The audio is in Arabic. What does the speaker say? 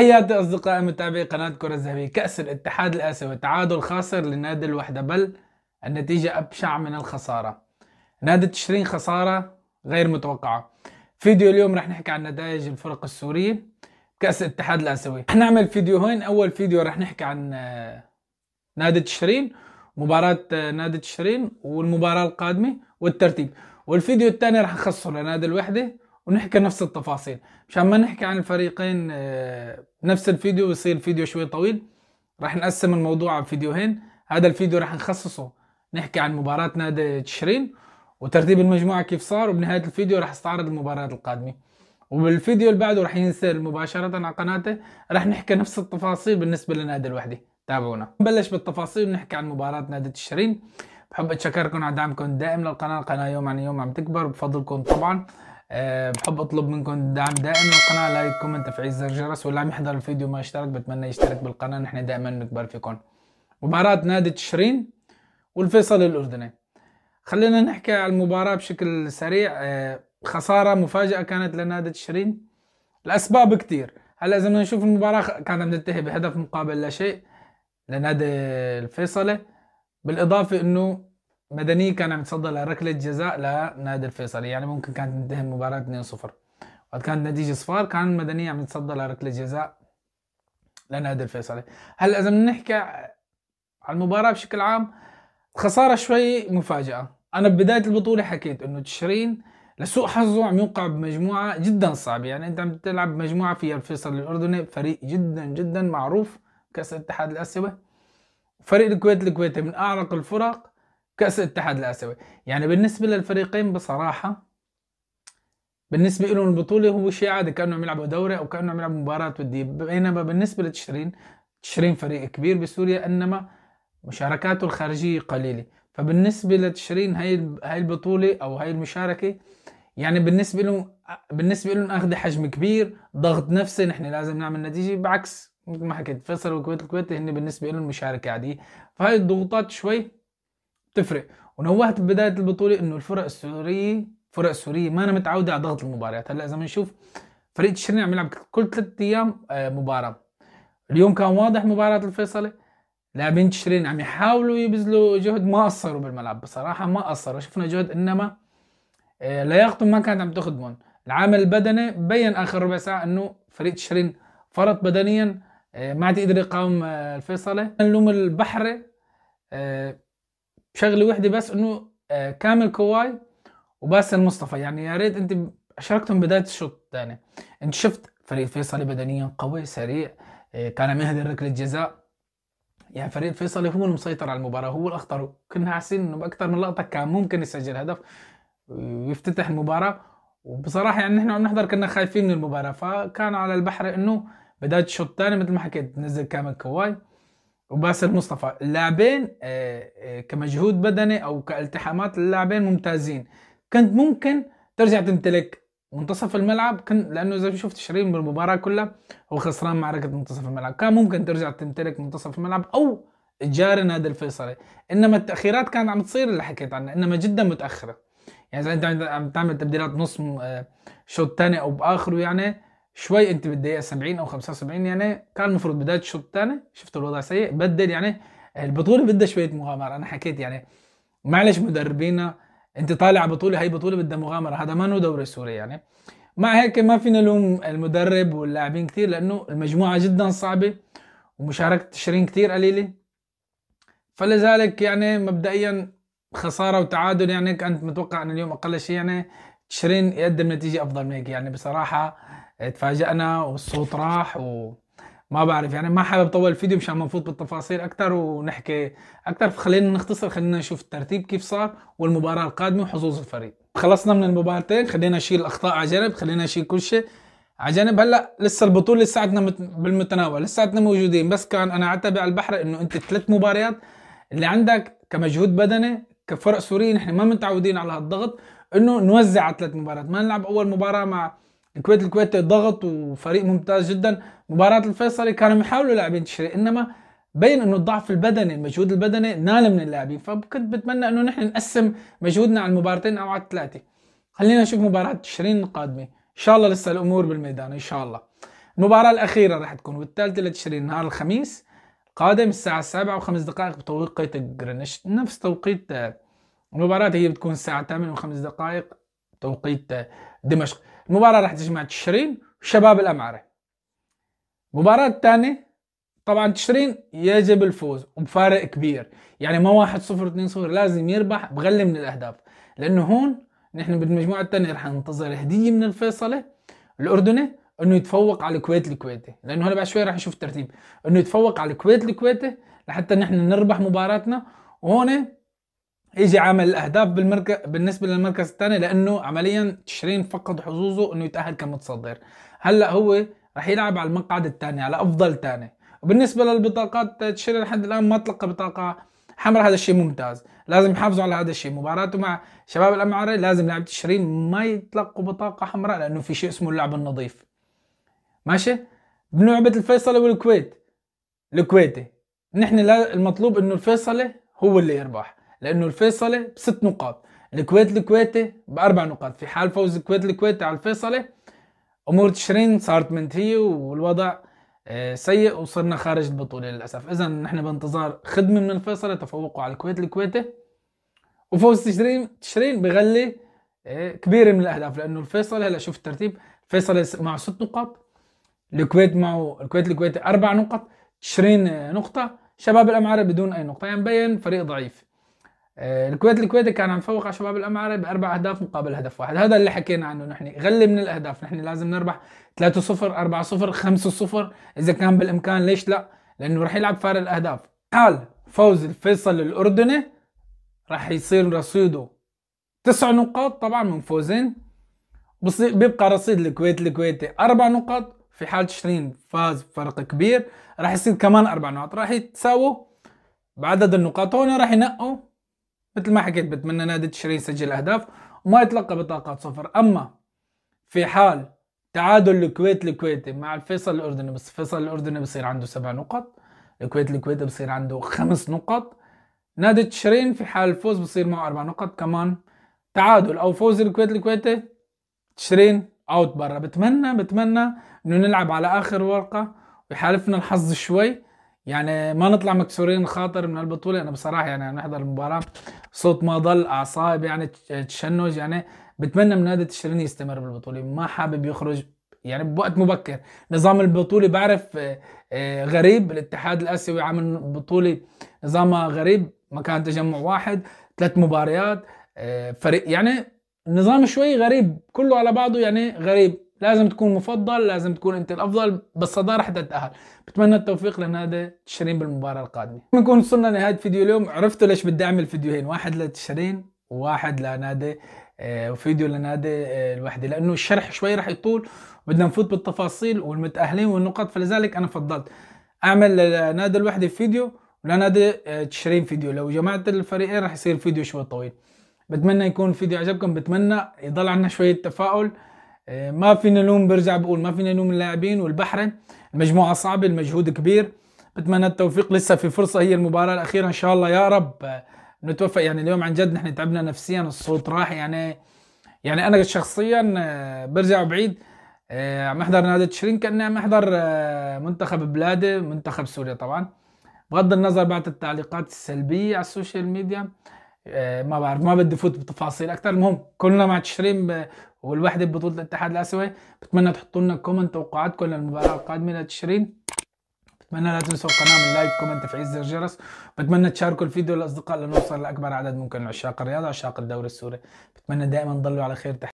تحياتي أصدقائي متابعي قناة كرة الذهبية كأس الاتحاد الآسيوي تعادل خاسر لنادي الوحدة بل النتيجة أبشع من الخسارة نادي تشرين خسارة غير متوقعة فيديو اليوم رح نحكي عن نتائج الفرق السورية كأس الاتحاد الآسيوي رح نعمل فيديو هين أول فيديو رح نحكي عن آه، نادي تشرين مباراة آه، نادي تشرين والمباراة القادمة والترتيب والفيديو الثاني رح نخصصه لنادي الوحدة ونحكي نفس التفاصيل مشان ما نحكي عن الفريقين آه، نفس الفيديو ويصير الفيديو شوي طويل راح نقسم الموضوع على فيديوهين هذا الفيديو راح نخصصه نحكي عن مباراة نادي تشرين وترتيب المجموعة كيف صار وبنهاية الفيديو راح استعرض المباريات القادمة وبالفيديو اللي بعده راح ينزل مباشرة على قناته راح نحكي نفس التفاصيل بالنسبة لنادي الوحدة تابعونا نبلش بالتفاصيل ونحكي عن مباراة نادي تشرين بحب اتشكركم على دعمكم الدائم للقناة القناة يوم عن يوم عم تكبر بفضلكم طبعا أه بحب اطلب منكم الدعم دائما القناه لايك كومنت تفعيل زر الجرس واللي عم يحضر الفيديو ما اشترك بتمنى يشترك بالقناه نحن دائما نكبر فيكم مباراه نادي تشرين والفيصل الاردني خلينا نحكي على المباراه بشكل سريع أه خساره مفاجاه كانت لنادي تشرين الاسباب كتير هلا اذا بدنا نشوف المباراه كانت عم تنتهي بهدف مقابل لا شيء لنادي الفيصلي بالاضافه انه مدني كان عم يتصدى لركله جزاء لنادي الفيصلي يعني ممكن كانت تنتهي المباراه 2-0 وقت كانت نتيجه صفار كان مدني عم يتصدى لركله جزاء لنادي الفيصلي هلا اذا بنحكي على المباراه بشكل عام الخساره شوي مفاجاه انا ببدايه البطوله حكيت انه تشرين لسوء حظه عم يوقع بمجموعه جدا صعبه يعني انت عم تلعب بمجموعه فيها الفيصل الاردني فريق جدا جدا معروف كاس الاتحاد الاسيوي فريق الكويت الكويتي من اعرق الفرق كاس الاتحاد الاسيوي يعني بالنسبه للفريقين بصراحه بالنسبة لهم البطولة هو شيء عادي كأنهم يلعبوا دوري أو كأنهم يلعبوا مباراة ودية بينما بالنسبة لتشرين تشرين فريق كبير بسوريا إنما مشاركاته الخارجية قليلة فبالنسبة لتشرين هاي هاي البطولة أو هاي المشاركة يعني بالنسبة لهم بالنسبة لهم أخذ حجم كبير ضغط نفسي نحن لازم نعمل نتيجة بعكس مثل ما حكيت فيصل والكويت الكويت هن بالنسبة لهم مشاركة عادية فهاي الضغوطات شوي تفرق ونوهت ببدايه البطوله انه الفرق السوريه الفرق السوريه ما أنا متعوده على ضغط المباريات هلا اذا بنشوف فريق تشرين عم يلعب كل ثلاث ايام آه، مباراه اليوم كان واضح مباراه الفيصلي لاعبين تشرين عم يحاولوا يبذلوا جهد ما قصروا بالملعب بصراحه ما قصروا شفنا جهد انما آه، لياقتهم ما كانت عم تخدمهم العامل البدني بين اخر ربع ساعه انه فريق تشرين فرط بدنيا آه، ما عاد يقدر يقاوم الفيصلي نلوم البحري شغله وحده بس انه آه، كامل كواي وباسل مصطفى يعني يا ريت انت شاركتهم بدايه الشوط الثاني انت شفت فريق فيصلي بدنيا قوي سريع آه، كان مهدي ركله جزاء يعني فريق فيصلي هو المسيطر على المباراه هو الاخطر كنا حاسين انه باكثر من لقطه كان ممكن يسجل هدف ويفتتح المباراه وبصراحه يعني نحن عم نحضر كنا خايفين من المباراه فكان على البحر انه بدايه الشوط الثاني مثل ما حكيت نزل كامل كواي وباسل مصطفى اللاعبين آه، آه، كمجهود بدني او كالتحامات اللاعبين ممتازين كنت ممكن ترجع تمتلك منتصف الملعب كان لانه اذا شفت شيرين بالمباراه كلها هو خسران معركه منتصف الملعب كان ممكن ترجع تمتلك منتصف الملعب او جار نادي الفيصلي انما التاخيرات كانت عم تصير اللي حكيت عنها انما جدا متاخره يعني اذا انت عم تعمل تبديلات نص آه، شوط ثاني او باخره يعني شوي انت بالدقيقه 70 او 75 يعني كان المفروض بدايه الشوط الثاني شفت الوضع سيء بدل يعني البطوله بدها شويه مغامره انا حكيت يعني معلش مدربينا انت طالع بطوله هي بطوله بدها مغامره هذا ما دوري سوري يعني مع هيك ما فينا نلوم المدرب واللاعبين كثير لانه المجموعه جدا صعبه ومشاركه تشرين كثير قليله فلذلك يعني مبدئيا خساره وتعادل يعني كنت متوقع ان اليوم اقل شيء يعني تشرين يقدم نتيجه افضل من هيك يعني بصراحه تفاجئنا والصوت راح وما بعرف يعني ما حابب اطول الفيديو مشان ما نفوت بالتفاصيل اكثر ونحكي اكثر خلينا نختصر خلينا نشوف الترتيب كيف صار والمباراه القادمه وحظوظ الفريق خلصنا من المباراتين خلينا نشيل الاخطاء على جنب خلينا نشيل كل شيء على جنب هلا لسه البطوله لساتنا بالمتناول لساتنا موجودين بس كان انا عتبي على البحر انه انت ثلاث مباريات اللي عندك كمجهود بدني كفرق سوريه نحن ما متعودين على هالضغط انه نوزع على ثلاث مباريات ما نلعب اول مباراه مع الكويت الكويت ضغط وفريق ممتاز جدا مباراة الفيصلي كانوا يحاولوا لاعبين تشري انما بين انه الضعف البدني المجهود البدني نال من اللاعبين فكنت بتمنى انه نحن نقسم مجهودنا على المباراتين او على الثلاثه خلينا نشوف مباراة تشرين القادمة ان شاء الله لسه الامور بالميدان ان شاء الله المباراة الاخيرة راح تكون والثالثة لتشرين نهار الخميس القادم الساعة السابعة وخمس دقائق بتوقيت جرينتش نفس توقيت المباراة هي بتكون الساعة 8 وخمس دقائق توقيت دمشق المباراة راح تجمع تشرين وشباب الأمعرة المباراة الثانية طبعا تشرين يجب الفوز وبفارق كبير يعني ما واحد صفر اثنين صفر لازم يربح بغلة من الأهداف لأنه هون نحن بالمجموعة الثانية راح ننتظر هدية من الفيصلة الأردني انه يتفوق على الكويت الكويتي لانه هلا بعد شوي راح نشوف الترتيب انه يتفوق على الكويت الكويتي لحتى نحن نربح مباراتنا وهون يجي عامل الاهداف بالمركز بالنسبه للمركز الثاني لانه عمليا تشرين فقد حظوظه انه يتاهل كمتصدر هلا هو رح يلعب على المقعد الثاني على افضل ثاني وبالنسبه للبطاقات تشرين لحد الان ما تلقى بطاقه حمراء هذا الشيء ممتاز لازم يحافظوا على هذا الشيء مباراته مع شباب الامعره لازم لاعب تشرين ما يتلقوا بطاقه حمراء لانه في شيء اسمه اللعب النظيف ماشي بلعبه الفيصلي والكويت الكويتي نحن لا المطلوب انه الفيصلي هو اللي يربح لأنه الفيصلي بست نقاط الكويت الكويتي بأربع نقاط في حال فوز الكويت الكويتي على الفيصلي أمور تشرين صارت منتهية والوضع آه، سيء وصرنا خارج البطولة للأسف إذا نحن بانتظار خدمة من الفيصلي تفوقوا على الكويت الكويتي وفوز تشرين تشرين بغلي آه، كبيرة من الأهداف لأنه الفيصلي هلا شوف الترتيب الفيصلي معه ست نقاط الكويت معه الكويت الكويتي أربع نقط تشرين آه، نقطة شباب الأمعرة بدون أي نقطة يعني مبين فريق ضعيف آه، الكويت الكويت كان عم تفوق على شباب الاماره باربع اهداف مقابل هدف واحد هذا اللي حكينا عنه نحن غلي من الاهداف نحن لازم نربح 3 0 4 0 5 0 اذا كان بالامكان ليش لا لانه رح يلعب فارق الاهداف حال فوز الفيصل الاردني رح يصير رصيده تسع نقاط طبعا من فوزين بيبقى رصيد الكويت الكويتي اربع نقاط في حال تشرين فاز بفرق كبير راح يصير كمان اربع نقاط راح يتساووا بعدد النقاط هون راح ينقوا مثل ما حكيت بتمنى نادي تشرين يسجل اهداف وما يتلقى بطاقات صفر اما في حال تعادل الكويت الكويتي مع الفيصل الاردني بس الفيصل الاردني بصير عنده سبع نقط الكويت الكويتي بصير عنده خمس نقط نادي تشرين في حال الفوز بصير معه اربع نقط كمان تعادل او فوز الكويت الكويتي تشرين اوت برا بتمنى بتمنى انه نلعب على اخر ورقه ويحالفنا الحظ شوي يعني ما نطلع مكسورين خاطر من البطوله انا بصراحه يعني نحضر المباراه صوت ما ضل اعصاب يعني تشنج يعني بتمنى من نادي تشرين يستمر بالبطوله ما حابب يخرج يعني بوقت مبكر نظام البطوله بعرف آه، آه، غريب الاتحاد الاسيوي عامل بطوله نظامها غريب مكان تجمع واحد ثلاث مباريات آه، فريق يعني نظام شوي غريب كله على بعضه يعني غريب لازم تكون مفضل لازم تكون انت الافضل بالصداره حتى تتاهل بتمنى التوفيق لنادي تشرين بالمباراه القادمه بنكون وصلنا لنهايه فيديو اليوم عرفتوا ليش بدي اعمل فيديوهين واحد لتشرين وواحد لنادي آه، وفيديو لنادي آه، الوحده لانه الشرح شوي راح يطول وبدنا نفوت بالتفاصيل والمتاهلين والنقاط فلذلك انا فضلت اعمل لنادي الوحده فيديو ولنادي آه، تشرين فيديو لو جمعت الفريقين راح يصير فيديو شوي طويل بتمنى يكون الفيديو عجبكم بتمنى يضل عنا شويه تفاؤل إيه، ما فينا نلوم برجع بقول ما فينا نلوم اللاعبين والبحرين المجموعه صعبه المجهود كبير بتمنى التوفيق لسه في فرصه هي المباراه الاخيره ان شاء الله يا رب آه، نتوفق يعني اليوم عن جد نحن تعبنا نفسيا الصوت راح يعني يعني انا شخصيا آه، برجع بعيد عم آه، احضر نادي تشرين كاني عم احضر منتخب بلادي منتخب سوريا طبعا بغض النظر بعد التعليقات السلبيه على السوشيال ميديا آه، ما بعرف ما بدي فوت بتفاصيل اكثر المهم كلنا مع تشرين والوحده ببطوله الاتحاد الاسيوي بتمنى تحطوا لنا كومنت توقعاتكم للمباراه القادمه لتشرين بتمنى لا تنسوا القناه من لايك كومنت تفعيل زر الجرس بتمنى تشاركوا الفيديو للاصدقاء لنوصل لاكبر عدد ممكن من عشاق الرياضه عشاق الدوري السوري بتمنى دائما تضلوا على خير تحت